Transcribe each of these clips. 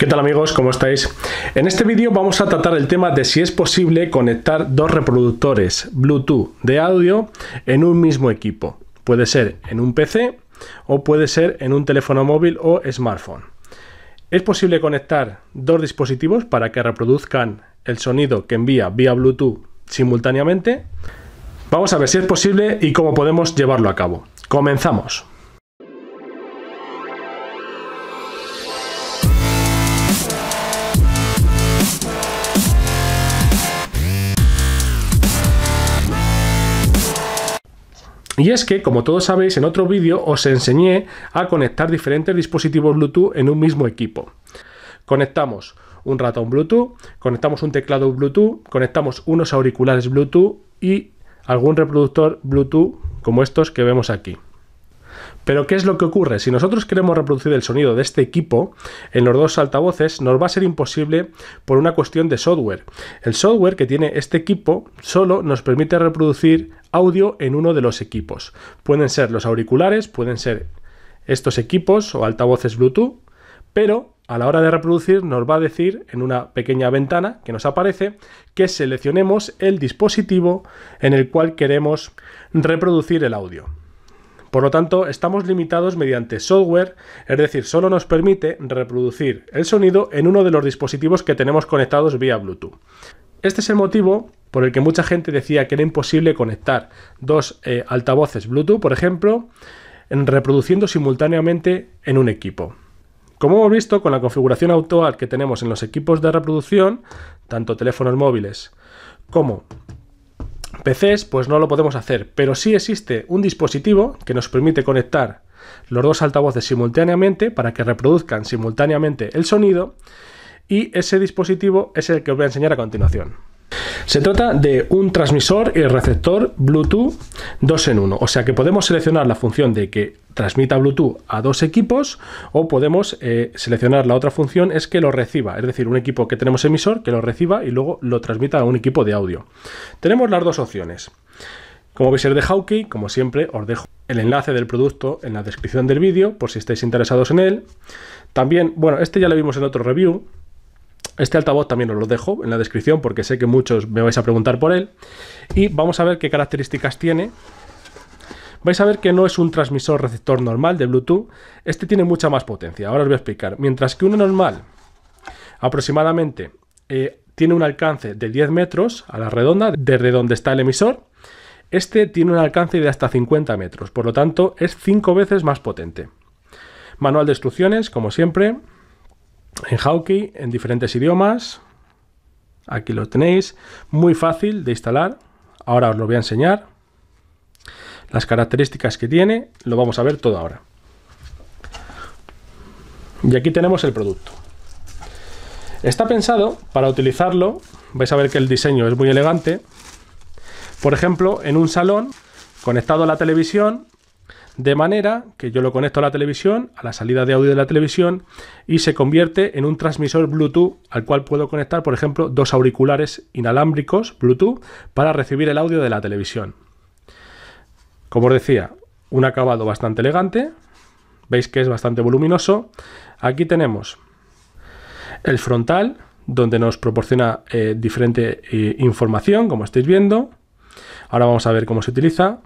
¿Qué tal amigos? ¿Cómo estáis? En este vídeo vamos a tratar el tema de si es posible conectar dos reproductores Bluetooth de audio en un mismo equipo. Puede ser en un PC o puede ser en un teléfono móvil o smartphone. Es posible conectar dos dispositivos para que reproduzcan el sonido que envía vía Bluetooth simultáneamente. Vamos a ver si es posible y cómo podemos llevarlo a cabo. Comenzamos. Y es que, como todos sabéis, en otro vídeo os enseñé a conectar diferentes dispositivos Bluetooth en un mismo equipo. Conectamos un ratón Bluetooth, conectamos un teclado Bluetooth, conectamos unos auriculares Bluetooth y algún reproductor Bluetooth como estos que vemos aquí. Pero ¿qué es lo que ocurre? Si nosotros queremos reproducir el sonido de este equipo en los dos altavoces, nos va a ser imposible por una cuestión de software. El software que tiene este equipo solo nos permite reproducir audio en uno de los equipos. Pueden ser los auriculares, pueden ser estos equipos o altavoces Bluetooth, pero a la hora de reproducir nos va a decir en una pequeña ventana que nos aparece que seleccionemos el dispositivo en el cual queremos reproducir el audio. Por lo tanto, estamos limitados mediante software, es decir, solo nos permite reproducir el sonido en uno de los dispositivos que tenemos conectados vía Bluetooth. Este es el motivo por el que mucha gente decía que era imposible conectar dos eh, altavoces Bluetooth, por ejemplo, reproduciendo simultáneamente en un equipo. Como hemos visto, con la configuración actual que tenemos en los equipos de reproducción, tanto teléfonos móviles como PCs, pues no lo podemos hacer, pero sí existe un dispositivo que nos permite conectar los dos altavoces simultáneamente para que reproduzcan simultáneamente el sonido y ese dispositivo es el que os voy a enseñar a continuación. Se trata de un transmisor y receptor Bluetooth 2 en 1, o sea que podemos seleccionar la función de que transmita Bluetooth a dos equipos o podemos eh, seleccionar la otra función es que lo reciba, es decir, un equipo que tenemos emisor que lo reciba y luego lo transmita a un equipo de audio. Tenemos las dos opciones. Como veis el de Hawkey, como siempre os dejo el enlace del producto en la descripción del vídeo por si estáis interesados en él. También, bueno, este ya lo vimos en otro review, este altavoz también os lo dejo en la descripción porque sé que muchos me vais a preguntar por él. Y vamos a ver qué características tiene. Vais a ver que no es un transmisor receptor normal de Bluetooth. Este tiene mucha más potencia. Ahora os voy a explicar. Mientras que uno normal aproximadamente eh, tiene un alcance de 10 metros a la redonda desde donde está el emisor. Este tiene un alcance de hasta 50 metros, por lo tanto es 5 veces más potente. Manual de instrucciones, como siempre, en en diferentes idiomas. Aquí lo tenéis, muy fácil de instalar. Ahora os lo voy a enseñar. Las características que tiene, lo vamos a ver todo ahora. Y aquí tenemos el producto. Está pensado para utilizarlo, vais a ver que el diseño es muy elegante. Por ejemplo, en un salón conectado a la televisión de manera que yo lo conecto a la televisión, a la salida de audio de la televisión, y se convierte en un transmisor Bluetooth al cual puedo conectar, por ejemplo, dos auriculares inalámbricos Bluetooth para recibir el audio de la televisión. Como os decía, un acabado bastante elegante, veis que es bastante voluminoso. Aquí tenemos el frontal, donde nos proporciona eh, diferente eh, información, como estáis viendo. Ahora vamos a ver cómo se utiliza.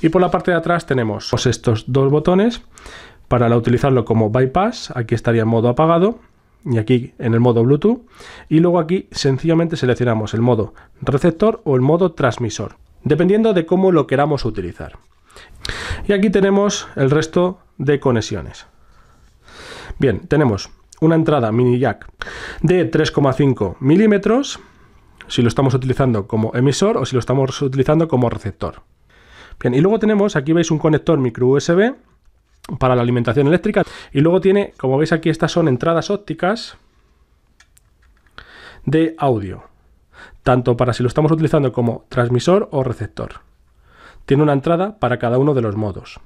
Y por la parte de atrás tenemos pues, estos dos botones para utilizarlo como bypass. Aquí estaría en modo apagado y aquí en el modo Bluetooth. Y luego aquí sencillamente seleccionamos el modo receptor o el modo transmisor, dependiendo de cómo lo queramos utilizar. Y aquí tenemos el resto de conexiones. Bien, tenemos una entrada mini jack de 3,5 milímetros si lo estamos utilizando como emisor o si lo estamos utilizando como receptor. Bien, y luego tenemos, aquí veis un conector micro USB para la alimentación eléctrica. Y luego tiene, como veis aquí, estas son entradas ópticas de audio, tanto para si lo estamos utilizando como transmisor o receptor. Tiene una entrada para cada uno de los modos.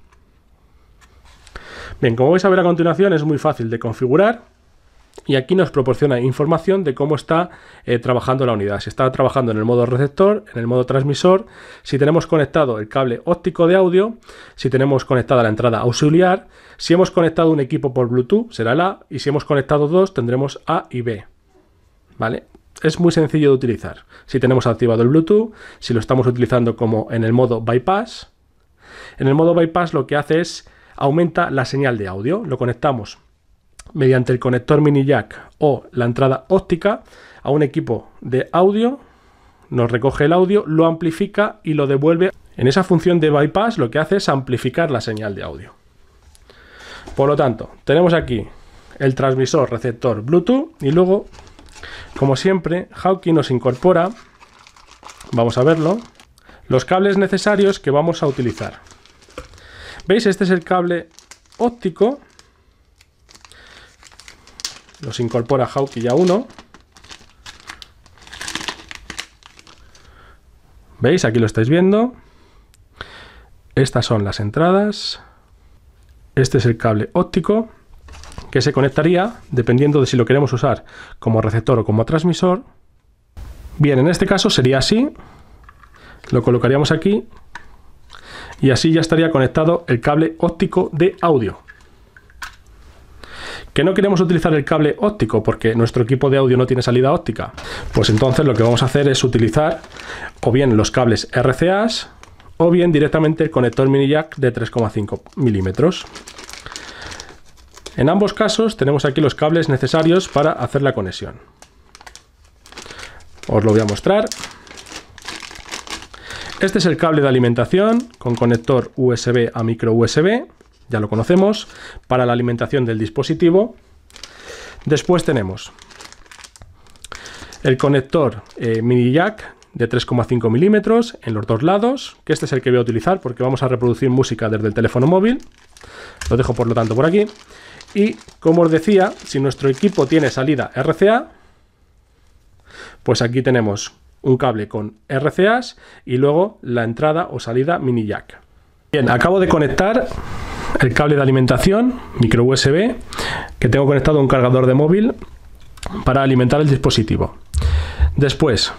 Bien, como vais a ver a continuación, es muy fácil de configurar y aquí nos proporciona información de cómo está eh, trabajando la unidad. Si está trabajando en el modo receptor, en el modo transmisor, si tenemos conectado el cable óptico de audio, si tenemos conectada la entrada auxiliar, si hemos conectado un equipo por Bluetooth, será la, A, y si hemos conectado dos, tendremos A y B. ¿Vale? Es muy sencillo de utilizar. Si tenemos activado el Bluetooth, si lo estamos utilizando como en el modo bypass. En el modo bypass lo que hace es aumenta la señal de audio. Lo conectamos mediante el conector mini jack o la entrada óptica a un equipo de audio, nos recoge el audio, lo amplifica y lo devuelve. En esa función de bypass lo que hace es amplificar la señal de audio. Por lo tanto, tenemos aquí el transmisor receptor Bluetooth y luego, como siempre, Hawking nos incorpora, vamos a verlo, los cables necesarios que vamos a utilizar. ¿Veis? Este es el cable óptico los incorpora Hawk y ya uno. ¿Veis? Aquí lo estáis viendo. Estas son las entradas. Este es el cable óptico que se conectaría, dependiendo de si lo queremos usar como receptor o como transmisor. Bien, en este caso sería así. Lo colocaríamos aquí y así ya estaría conectado el cable óptico de audio que no queremos utilizar el cable óptico porque nuestro equipo de audio no tiene salida óptica, pues entonces lo que vamos a hacer es utilizar o bien los cables RCAs o bien directamente el conector mini jack de 3,5 milímetros. En ambos casos tenemos aquí los cables necesarios para hacer la conexión. Os lo voy a mostrar. Este es el cable de alimentación con conector USB a micro USB ya lo conocemos, para la alimentación del dispositivo. Después tenemos el conector eh, mini jack de 3,5 milímetros en los dos lados, que este es el que voy a utilizar porque vamos a reproducir música desde el teléfono móvil. Lo dejo por lo tanto por aquí. Y como os decía, si nuestro equipo tiene salida RCA, pues aquí tenemos un cable con RCAs y luego la entrada o salida mini jack. Bien, acabo de conectar el cable de alimentación, micro USB, que tengo conectado a un cargador de móvil para alimentar el dispositivo. Después,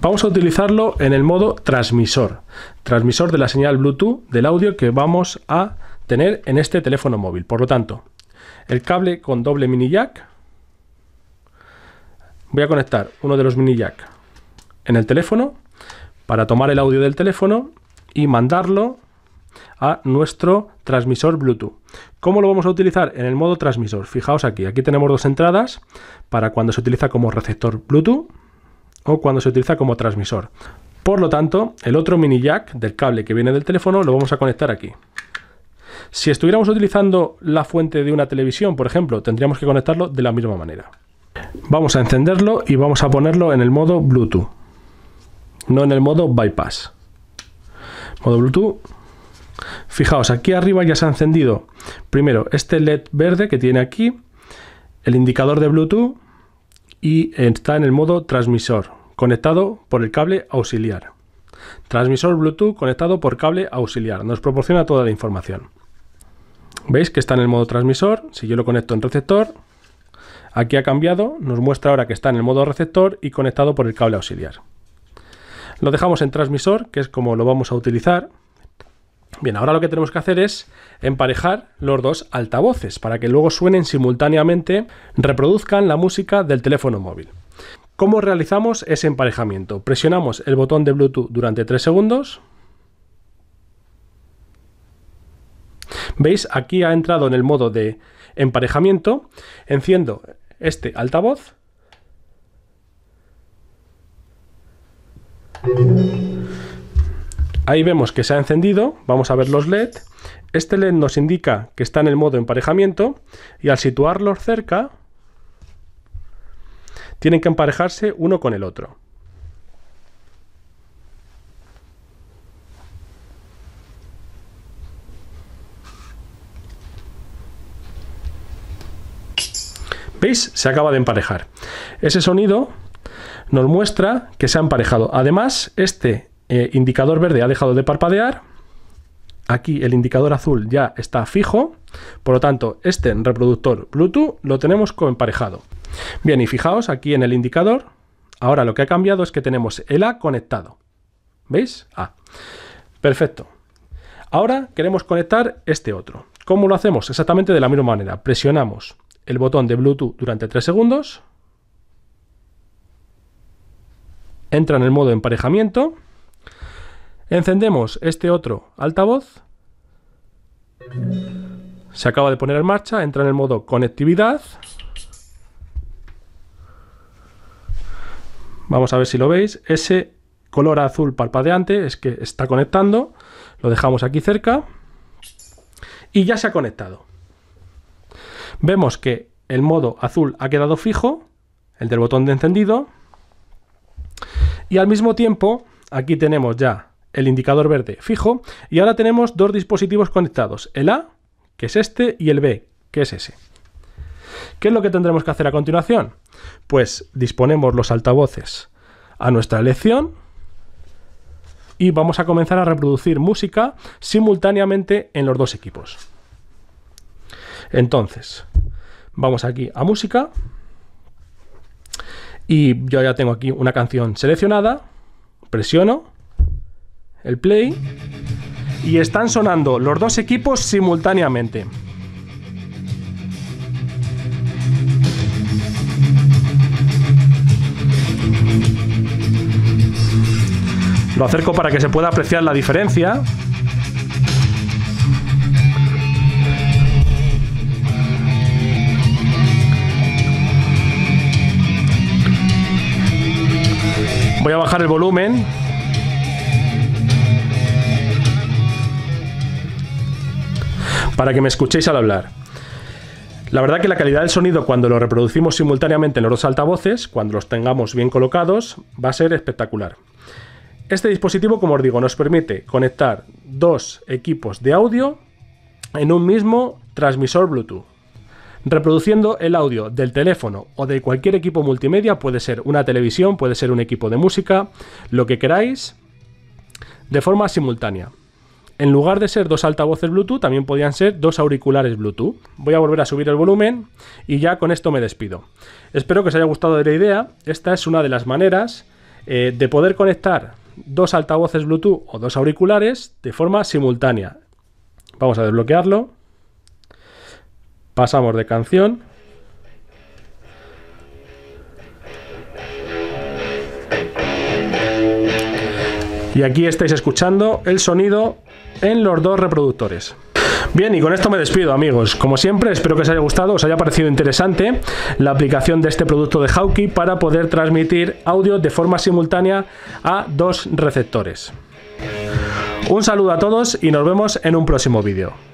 vamos a utilizarlo en el modo transmisor, transmisor de la señal Bluetooth del audio que vamos a tener en este teléfono móvil. Por lo tanto, el cable con doble mini jack, voy a conectar uno de los mini jack en el teléfono para tomar el audio del teléfono y mandarlo a nuestro transmisor Bluetooth. ¿Cómo lo vamos a utilizar? En el modo transmisor. Fijaos aquí, aquí tenemos dos entradas para cuando se utiliza como receptor Bluetooth o cuando se utiliza como transmisor. Por lo tanto, el otro mini jack del cable que viene del teléfono lo vamos a conectar aquí. Si estuviéramos utilizando la fuente de una televisión, por ejemplo, tendríamos que conectarlo de la misma manera. Vamos a encenderlo y vamos a ponerlo en el modo Bluetooth, no en el modo bypass. Modo Bluetooth Fijaos, aquí arriba ya se ha encendido primero este LED verde que tiene aquí, el indicador de Bluetooth y está en el modo transmisor, conectado por el cable auxiliar. Transmisor Bluetooth conectado por cable auxiliar. Nos proporciona toda la información. ¿Veis que está en el modo transmisor? Si yo lo conecto en receptor, aquí ha cambiado, nos muestra ahora que está en el modo receptor y conectado por el cable auxiliar. Lo dejamos en transmisor, que es como lo vamos a utilizar. Bien, ahora lo que tenemos que hacer es emparejar los dos altavoces para que luego suenen simultáneamente, reproduzcan la música del teléfono móvil. ¿Cómo realizamos ese emparejamiento? Presionamos el botón de Bluetooth durante 3 segundos. ¿Veis? Aquí ha entrado en el modo de emparejamiento. Enciendo este altavoz. Ahí vemos que se ha encendido, vamos a ver los LED. Este LED nos indica que está en el modo emparejamiento y al situarlos cerca tienen que emparejarse uno con el otro. ¿Veis? Se acaba de emparejar. Ese sonido nos muestra que se ha emparejado. Además, este eh, indicador verde ha dejado de parpadear, aquí el indicador azul ya está fijo, por lo tanto este reproductor Bluetooth lo tenemos emparejado Bien, y fijaos aquí en el indicador, ahora lo que ha cambiado es que tenemos el A conectado. ¿Veis? A. Ah, perfecto. Ahora queremos conectar este otro. ¿Cómo lo hacemos? Exactamente de la misma manera. Presionamos el botón de Bluetooth durante 3 segundos. Entra en el modo emparejamiento. Encendemos este otro altavoz. Se acaba de poner en marcha, entra en el modo conectividad. Vamos a ver si lo veis. Ese color azul palpadeante es que está conectando. Lo dejamos aquí cerca. Y ya se ha conectado. Vemos que el modo azul ha quedado fijo, el del botón de encendido. Y al mismo tiempo, aquí tenemos ya el indicador verde fijo, y ahora tenemos dos dispositivos conectados, el A, que es este, y el B, que es ese. ¿Qué es lo que tendremos que hacer a continuación? Pues disponemos los altavoces a nuestra elección y vamos a comenzar a reproducir música simultáneamente en los dos equipos. Entonces, vamos aquí a música y yo ya tengo aquí una canción seleccionada, presiono el play y están sonando los dos equipos simultáneamente. Lo acerco para que se pueda apreciar la diferencia. Voy a bajar el volumen para que me escuchéis al hablar. La verdad que la calidad del sonido cuando lo reproducimos simultáneamente en los dos altavoces, cuando los tengamos bien colocados, va a ser espectacular. Este dispositivo, como os digo, nos permite conectar dos equipos de audio en un mismo transmisor Bluetooth. Reproduciendo el audio del teléfono o de cualquier equipo multimedia, puede ser una televisión, puede ser un equipo de música, lo que queráis, de forma simultánea en lugar de ser dos altavoces Bluetooth, también podían ser dos auriculares Bluetooth. Voy a volver a subir el volumen y ya con esto me despido. Espero que os haya gustado la idea. Esta es una de las maneras eh, de poder conectar dos altavoces Bluetooth o dos auriculares de forma simultánea. Vamos a desbloquearlo. Pasamos de canción. Y aquí estáis escuchando el sonido en los dos reproductores. Bien, y con esto me despido amigos. Como siempre, espero que os haya gustado, os haya parecido interesante la aplicación de este producto de Hauki para poder transmitir audio de forma simultánea a dos receptores. Un saludo a todos y nos vemos en un próximo vídeo.